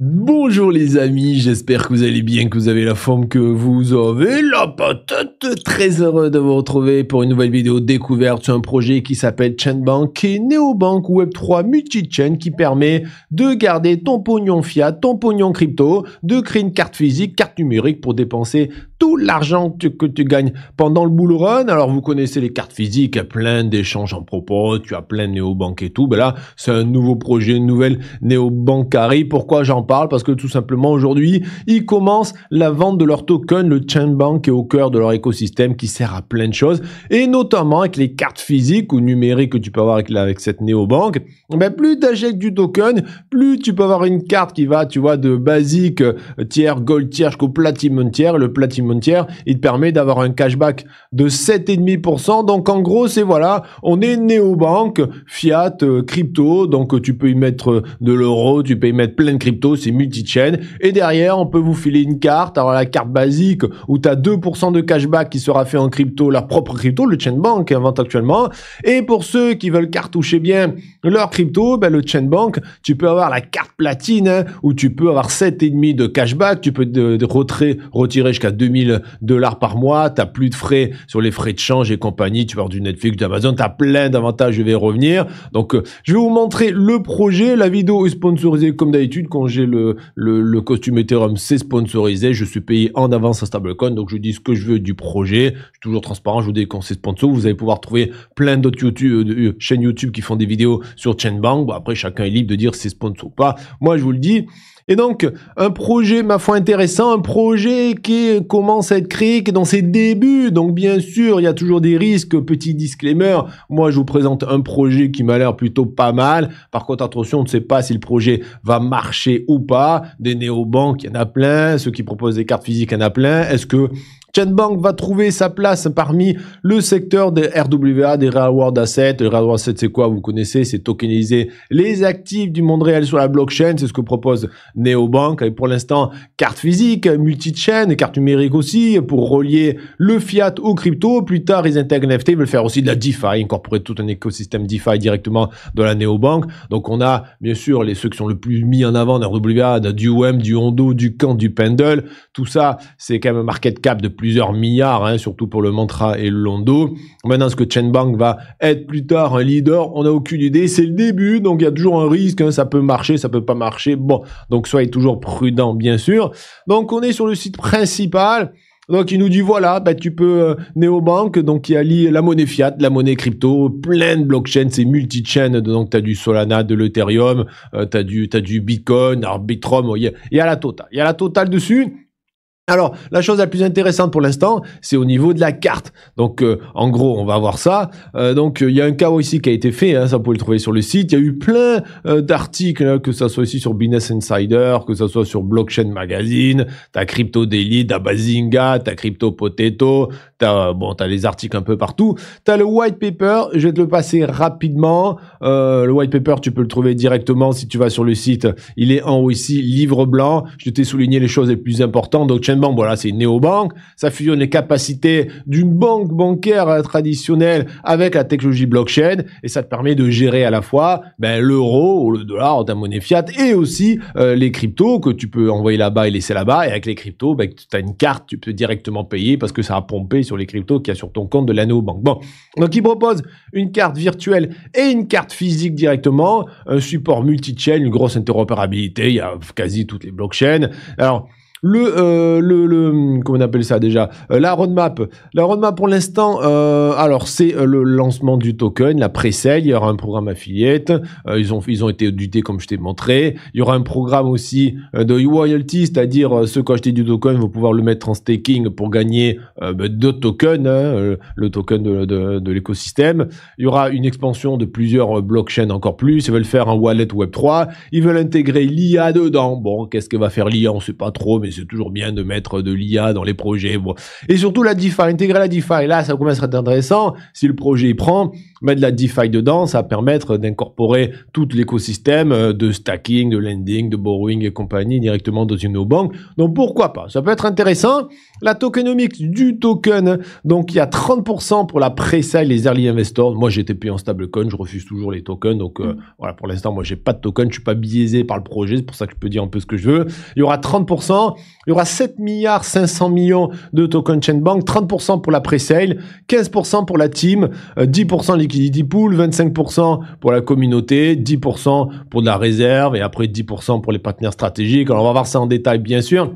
Bonjour les amis, j'espère que vous allez bien, que vous avez la forme que vous avez, la patate Très heureux de vous retrouver pour une nouvelle vidéo découverte sur un projet qui s'appelle Chainbank, qui est Web3 multi-chain qui permet de garder ton pognon fiat, ton pognon crypto, de créer une carte physique, carte numérique pour dépenser tout l'argent que, tu gagnes pendant le bull run. Alors, vous connaissez les cartes physiques, plein d'échanges en propos, tu as plein de néobanques et tout. Ben là, c'est un nouveau projet, une nouvelle néobancarie. Pourquoi j'en parle Parce que tout simplement, aujourd'hui, ils commencent la vente de leur token, le chain bank est au cœur de leur écosystème qui sert à plein de choses. Et notamment avec les cartes physiques ou numériques que tu peux avoir avec, avec cette néobanque, ben plus tu achètes du token, plus tu peux avoir une carte qui va, tu vois, de basique, euh, tiers, gold tiers jusqu'au platinum tiers. Le platinum cimetière, il te permet d'avoir un cashback de 7,5%. Donc en gros, c'est voilà, on est néo-banque, fiat, euh, crypto, donc tu peux y mettre euh, de l'euro, tu peux y mettre plein de crypto, c'est multi-chain. Et derrière, on peut vous filer une carte, alors la carte basique où tu as 2% de cashback qui sera fait en crypto, leur propre crypto, le chain Chainbank hein, invente actuellement. Et pour ceux qui veulent cartoucher bien leur crypto, ben le bank, tu peux avoir la carte platine hein, où tu peux avoir 7,5 de cashback, tu peux de, retirer jusqu'à 2000 000 dollars par mois, tu as plus de frais sur les frais de change et compagnie, tu vas du Netflix, d'Amazon, as plein d'avantages, je vais revenir. Donc, euh, je vais vous montrer le projet. La vidéo est sponsorisée comme d'habitude. Quand j'ai le, le, costume Ethereum, c'est sponsorisé. Je suis payé en avance à stablecoin, donc je dis ce que je veux du projet. Je suis toujours transparent, je vous dis quand c'est sponsor, vous allez pouvoir trouver plein d'autres YouTube, euh, euh, chaînes YouTube qui font des vidéos sur Chainbank. Bon, après, chacun est libre de dire c'est sponsor ou pas. Moi, je vous le dis. Et donc, un projet, ma foi, intéressant, un projet qui est, cette crique dans ses débuts. Donc bien sûr, il y a toujours des risques. Petit disclaimer, moi je vous présente un projet qui m'a l'air plutôt pas mal. Par contre, attention, on ne sait pas si le projet va marcher ou pas. Des néobanques, il y en a plein. Ceux qui proposent des cartes physiques, il y en a plein. Est-ce que Chainbank va trouver sa place parmi le secteur des RWA, des Real World Assets. Les Real World Assets, c'est quoi Vous connaissez, c'est tokeniser les actifs du monde réel sur la blockchain. C'est ce que propose Neobank. Et pour l'instant, carte physique, multi-chain, carte numérique aussi, pour relier le fiat au crypto. Plus tard, ils intègrent NFT, ils veulent faire aussi de la DeFi, incorporer tout un écosystème DeFi directement dans la Neobank. Donc on a, bien sûr, les ceux qui sont le plus mis en avant en RWA, du WM, du Hondo, du Kant, du Pendle. Tout ça, c'est quand même un market cap de plus plusieurs milliards, hein, surtout pour le Mantra et le Londo. Maintenant, ce que Chainbank va être plus tard un leader, on n'a aucune idée. C'est le début, donc il y a toujours un risque. Hein. ça peut marcher, ça peut pas marcher. Bon, donc soyez toujours prudent, bien sûr. Donc, on est sur le site principal. Donc il nous dit voilà, bah, tu peux euh, néo banque donc il allie la monnaie fiat, la monnaie crypto, plein de blockchains, c'est multi-chain, donc tu as du Solana, de l'Ethereum, euh, tu as, as, du Bitcoin, Arbitrum, il y, y, a la totale. Il y a la totale dessus. Alors, la chose la plus intéressante pour l'instant, c'est au niveau de la carte. Donc, euh, en gros, on va voir ça. Euh, donc, il y a un chaos ici qui a été fait, hein, ça vous le trouver sur le site. Il y a eu plein euh, d'articles, hein, que ça soit ici sur Business Insider, que ça soit sur Blockchain Magazine, ta Crypto Daily, ta Bazinga, ta Crypto Potato, as bon, as les articles un peu partout. tu as le white paper, je vais te le passer rapidement. le white paper, tu peux le trouver directement si tu vas sur le site. Il est en haut ici, livre blanc. Je t'ai souligné les choses les plus importantes. Donc, voilà, c'est une néo-banque, ça fusionne les capacités d'une banque bancaire euh, traditionnelle avec la technologie blockchain, et ça te permet de gérer à la fois ben, l'euro ou le dollar, ta monnaie fiat, et aussi euh, les cryptos que tu peux envoyer là-bas et laisser là-bas, et avec les cryptos, ben, tu as une carte, tu peux directement payer parce que ça a pompé sur les cryptos qu'il y a sur ton compte de la néo-banque. Bon, donc ils proposent une carte virtuelle et une carte physique directement, un support multi-chain, une grosse interopérabilité, il y a quasi toutes les blockchains. Alors, le, euh, le, le, comment on appelle ça déjà euh, La roadmap. La roadmap pour l'instant, euh, alors c'est le lancement du token, la précelle. Il y aura un programme affiliate. ils ont, ils ont été audités comme je t'ai montré. Il y aura un programme aussi de royalty, c'est-à-dire ceux qui ont acheté du token vont pouvoir le mettre en staking pour gagner ben, d'autres tokens, hein, le token de, l'écosystème. Il y aura une expansion de plusieurs blockchains encore plus. Ils veulent faire un wallet Web 3. Ils veulent intégrer l'IA dedans. Bon, qu'est-ce que va faire l'IA On sait pas trop, mais c'est toujours bien de mettre de l'IA dans les projets. Et surtout la DeFi, intégrer la DeFi. Là, ça commence à être intéressant. Si le projet prend, mettre de la DeFi dedans, ça va permettre d'incorporer tout l'écosystème euh, de stacking, de lending, de borrowing et compagnie directement dans une banque. Donc pourquoi pas Ça peut être intéressant. La tokenomics du token, donc il y a 30% pour la presale les early investors. Moi j'étais payé en stablecoin, je refuse toujours les tokens. Donc euh, mm. voilà, pour l'instant, moi j'ai pas de token, je suis pas biaisé par le projet, c'est pour ça que je peux dire un peu ce que je veux. Il y aura 30%, il y aura 7 milliards 500 millions de tokens chain bank, 30% pour la presale, 15% pour la team, 10% euh, liquide. 10 pool, 25% pour la communauté, 10% pour la réserve et après 10% pour les partenaires stratégiques. Alors on va voir ça en détail bien sûr.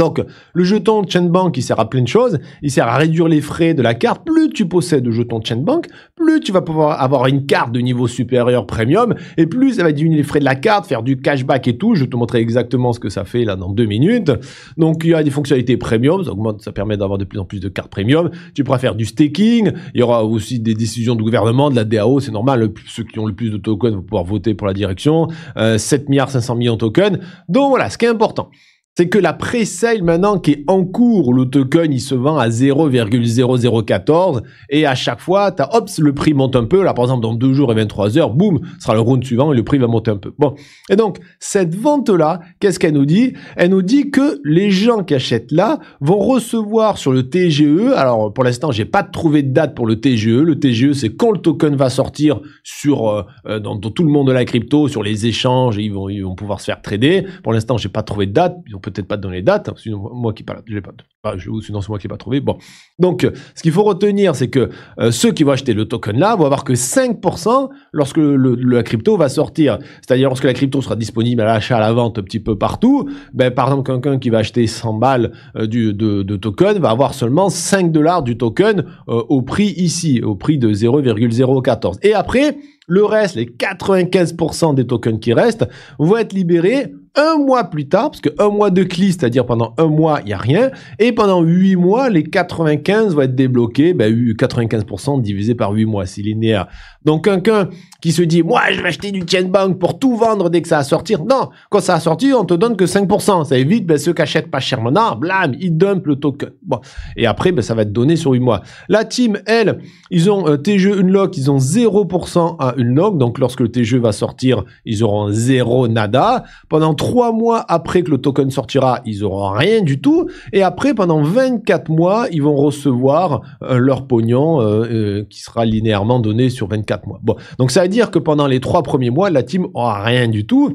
Donc, le jeton Chainbank, il sert à plein de choses. Il sert à réduire les frais de la carte. Plus tu possèdes de jetons Chainbank, plus tu vas pouvoir avoir une carte de niveau supérieur premium. Et plus ça va diminuer les frais de la carte, faire du cashback et tout. Je vais te montrer exactement ce que ça fait là dans deux minutes. Donc, il y a des fonctionnalités premium. Ça augmente, ça permet d'avoir de plus en plus de cartes premium. Tu pourras faire du staking. Il y aura aussi des décisions de gouvernement, de la DAO. C'est normal. Ceux qui ont le plus de tokens vont pouvoir voter pour la direction. Euh, 7 milliards 500 millions de tokens. Donc voilà, ce qui est important c'est que la pré-sale maintenant qui est en cours, le token il se vend à 0,0014 et à chaque fois, as, hop, le prix monte un peu. Là, par exemple, dans 2 jours et 23 heures, boum, ce sera le round suivant et le prix va monter un peu. Bon, et donc cette vente-là, qu'est-ce qu'elle nous dit Elle nous dit que les gens qui achètent là vont recevoir sur le TGE. Alors pour l'instant, j'ai pas trouvé de date pour le TGE. Le TGE, c'est quand le token va sortir sur euh, euh, dans, tout le monde de la crypto, sur les échanges, ils vont vont pouvoir se faire trader. Pour l'instant, j'ai pas trouvé de date peut-être pas dans les dates, hein, sinon moi qui parle, je pas, pas je, c'est moi qui n'ai pas trouvé. Bon, donc euh, ce qu'il faut retenir, c'est que euh, ceux qui vont acheter le token là vont avoir que 5% lorsque le, la crypto va sortir, c'est-à-dire lorsque la crypto sera disponible à l'achat, à la vente, un petit peu partout. Ben, par exemple, quelqu'un qui va acheter 100 balles euh, du, de, token va avoir seulement 5 dollars du token au prix ici, au prix de 0,014. Et après, le reste, les 95% des tokens qui restent, vont être libérés un mois plus tard, parce que un mois de clé, c'est-à-dire pendant un mois, il n'y a rien, et pendant huit mois, les 95 vont être débloqués, ben, 95% divisé par huit mois, c'est linéaire. Donc quelqu'un qui se dit, moi je vais acheter du Bank pour tout vendre dès que ça va sortir. Non, quand ça a sorti on te donne que 5%. Ça évite ben, ceux qui achètent pas cher blam, ils dumpent le token. Bon, et après, ben, ça va être donné sur 8 mois. La team, elle, ils ont euh, TG une Unlock, ils ont 0% à Unlock. Donc lorsque le TG va sortir, ils auront 0 nada. Pendant 3 mois après que le token sortira, ils auront rien du tout. Et après, pendant 24 mois, ils vont recevoir euh, leur pognon euh, qui sera linéairement donné sur 24 mois. Bon, donc ça veut dire que pendant les trois premiers mois, la team aura rien du tout.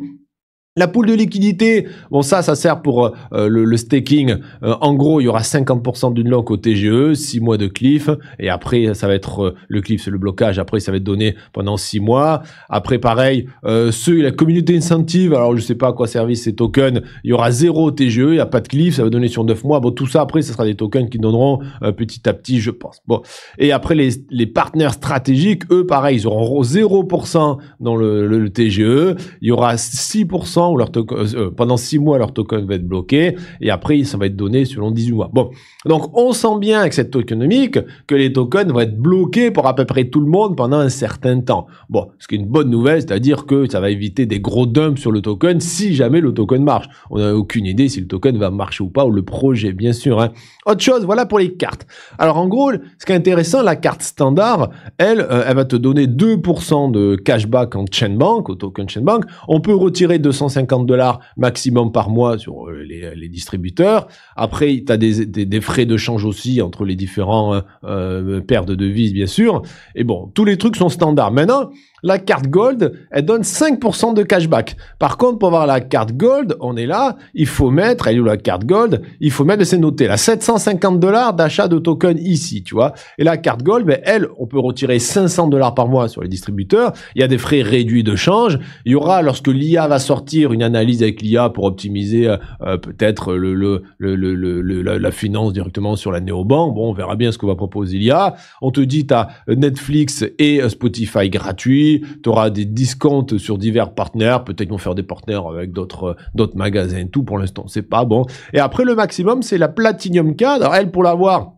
La poule de liquidité, bon ça, ça sert pour euh, le, staking. Euh, en gros, il y aura 50% d'une lock au TGE, 6 mois de cliff, et après, ça va être euh, le cliff, c'est le blocage, après, ça va être donné pendant 6 mois. Après, pareil, ceux, la communauté incentive, alors je sais pas à quoi servent ces tokens, il y aura 0 TGE, il n'y a pas de cliff, ça va donner sur 9 mois. Bon, tout ça, après, ce sera des tokens qui donneront petit à petit, je pense. Bon, et après, les, partenaires stratégiques, eux, pareil, ils auront 0% dans le TGE, e. il y aura 6% leur euh, euh, pendant 6 mois, leur token va être bloqué et après, ça va être donné selon 18 mois. Bon. Donc, on sent bien avec cette tokenomique que les tokens vont être bloqués pour à peu près tout le monde pendant un certain temps. Bon. Ce qui est une bonne nouvelle, c'est-à-dire que ça va éviter des gros dumps sur le token si jamais le token marche. On n'a aucune idée si le token va marcher ou pas ou le projet, bien sûr. Hein. Autre chose, voilà pour les cartes. Alors, en gros, ce qui est intéressant, la carte standard, elle, euh, elle va te donner 2% de cashback en chainbank, au token chainbank. On peut retirer 250 50 dollars maximum par mois sur euh, les, distributeurs. Après, tu as des, frais de change aussi entre les différents euh, euh, paires de devises, bien sûr. Et bon, tous les trucs sont standards. Maintenant, la carte Gold, elle donne 5% de cashback. Par contre, pour avoir la carte Gold, on est là, il faut mettre, elle est où la carte Gold Il faut mettre, c'est noté, là, 750 dollars d'achat de token ici, tu vois. Et la carte Gold, ben, elle, on peut retirer 500 dollars par mois sur les distributeurs. Il y a des frais réduits de change. Il y aura, lorsque l'IA va sortir, une analyse avec l'IA pour optimiser euh, euh, peut-être la, finance directement sur la néobanque. Bon, on verra bien ce qu'on va proposer l'IA. On te dit, tu as Netflix et euh, Spotify gratuit tu auras des discounts sur divers partenaires, peut-être vont faire des partenaires avec d'autres euh, d'autres magasins, tout pour l'instant, c'est pas bon. Et après le maximum, c'est la Platinum Card. Alors elle pour l'avoir,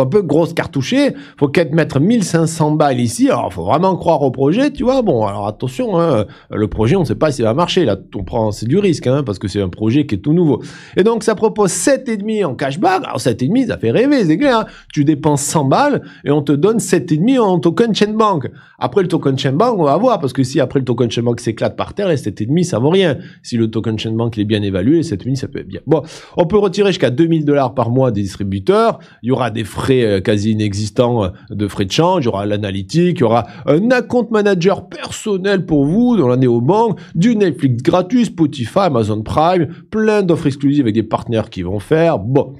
un peu grosse cartouchée, faut qu'elle mettre 1500 balles ici, alors faut vraiment croire au projet, tu vois, bon, alors attention, hein, le projet, on ne sait pas s'il va marcher, là, on prend, c'est du risque, hein, parce que c'est un projet qui est tout nouveau. Et donc, ça propose 7,5 en cashback, alors 7,5, ça fait rêver, c'est clair, hein. tu dépenses 100 balles, et on te donne 7,5 en token chain bank. Après le token chain bank, on va voir, parce que si après le token chain bank s'éclate par terre, les 7,5, ça vaut rien. Si le token chain bank, il est bien évalué, 7,5, ça peut être bien. Bon, on peut retirer jusqu'à 2000 dollars par mois des distributeurs, il y aura des frais euh, quasi inexistant euh, de frais de change, il y aura l'analytique, il y aura un account manager personnel pour vous, dans la au du Netflix gratuit, Spotify, Amazon Prime, plein d'offres exclusives avec des partenaires qui vont faire. Bon,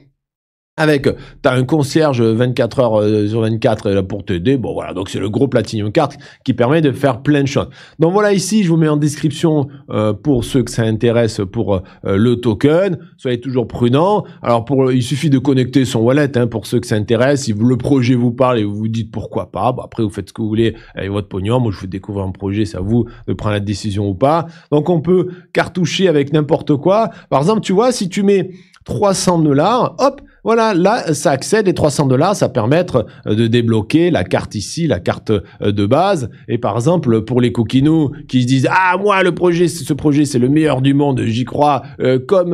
avec t'as un concierge 24 heures euh, sur 24 là pour t'aider. Bon voilà, donc c'est le gros Platinum Card qui permet de faire plein de choses. Donc voilà ici, je vous mets en description euh, pour ceux que ça intéresse pour euh, le token. Soyez toujours prudents. Alors pour il suffit de connecter son wallet hein, pour ceux que ça intéresse. Si le projet vous parle et vous vous dites pourquoi pas, bah, après vous faites ce que vous voulez avec votre pognon. Moi je vous découvre un projet, c'est à vous de prendre la décision ou pas. Donc on peut cartoucher avec n'importe quoi. Par exemple, tu vois, si tu mets 300 dollars, hop, voilà, là, ça accède les 300 dollars, ça permet euh, de débloquer la carte ici, la carte euh, de base. Et par exemple, pour les coquinous qui se disent ah moi le projet, ce projet c'est le meilleur du monde, j'y crois euh, comme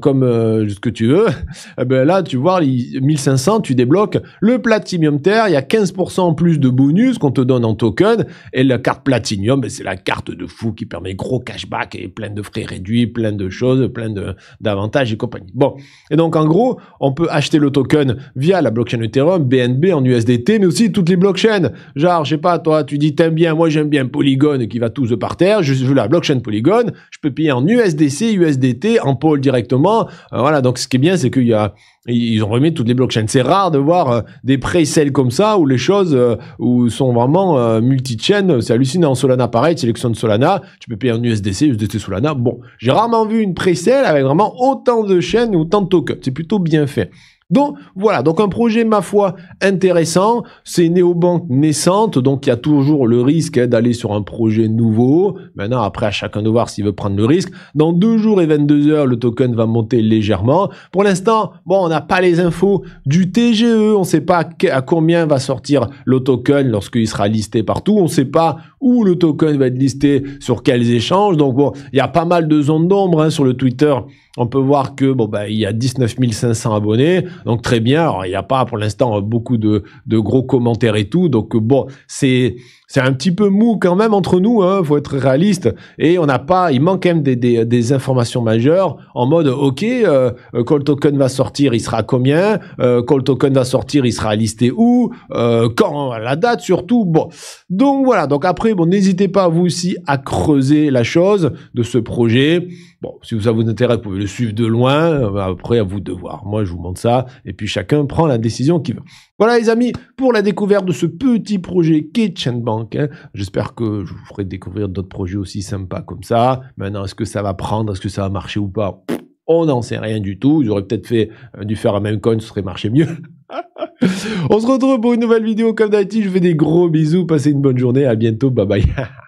comme ce que tu veux. Eh ben là, tu vois, 1500, tu débloques le platinum terre, il y a 15% en plus de bonus qu'on te donne en token. Et la carte platinum, ben, c'est la carte de fou qui permet gros cashback et plein de frais réduits, plein de choses, plein de d'avantages et compagnie. Bon, et donc en gros on peut acheter le token via la blockchain Ethereum, BNB en USDT, mais aussi toutes les blockchains. Genre, je sais pas, toi, tu dis t'aimes bien, moi j'aime bien Polygon qui va tous par terre. Je veux la blockchain Polygon. Je peux payer en USDC, USDT, en pôle directement. Euh, voilà. Donc, ce qui est bien, c'est qu'il y a ils ont remis toutes les blockchains. C'est rare de voir euh, des précèles comme ça où les choses euh, où sont vraiment euh, multi-chain. C'est hallucinant. Solana, pareil, sélection de Solana. Tu peux payer en USDC, USDC Solana. Bon, j'ai rarement vu une précèle avec vraiment autant de chaînes, autant de tokens. C'est plutôt bien fait. Donc voilà, donc un projet, ma foi, intéressant. C'est une néobanque naissante, donc il y a toujours le risque hein, d'aller sur un projet nouveau. Maintenant, après, à chacun de voir s'il veut prendre le risque. Dans deux jours et 22 heures, le token va monter légèrement. Pour l'instant, bon, on n'a pas les infos du TGE. On ne sait pas à combien va sortir le token lorsqu'il sera listé partout. On ne sait pas où le token va être listé, sur quels échanges. Donc bon, il y a pas mal de zones d'ombre hein, sur le Twitter. On peut voir que bon, ben, il y a 19 500 abonnés. Donc très bien. il n'y a pas pour l'instant beaucoup de gros commentaires et tout. Donc bon, c'est c'est un petit peu mou quand même entre nous, hein, faut être réaliste. Et on n'a pas, il manque quand même des, informations majeures en mode, ok, euh, euh, call token va sortir, il sera à combien euh, Call token va sortir, il sera listé où euh, Quand La date surtout. Bon, donc voilà. Donc après, bon, n'hésitez pas vous aussi à creuser la chose de ce projet. Bon, si ça vous intéresse, vous pouvez le suivre de loin. Euh, après, à vous de voir. Moi, je vous montre ça. Et puis chacun prend la décision qu'il veut. Voilà les amis, pour la découverte de ce petit projet Kitchen Bank, hein. j'espère que je vous ferai découvrir d'autres projets aussi sympas comme ça. Maintenant, est-ce que ça va prendre, est-ce que ça va marcher ou pas On n'en sait rien du tout. J'aurais peut-être fait euh, du faire à même coin, ce serait marché mieux. On se retrouve pour une nouvelle vidéo comme d'habitude. Je vous fais des gros bisous, passez une bonne journée, à bientôt, bye bye.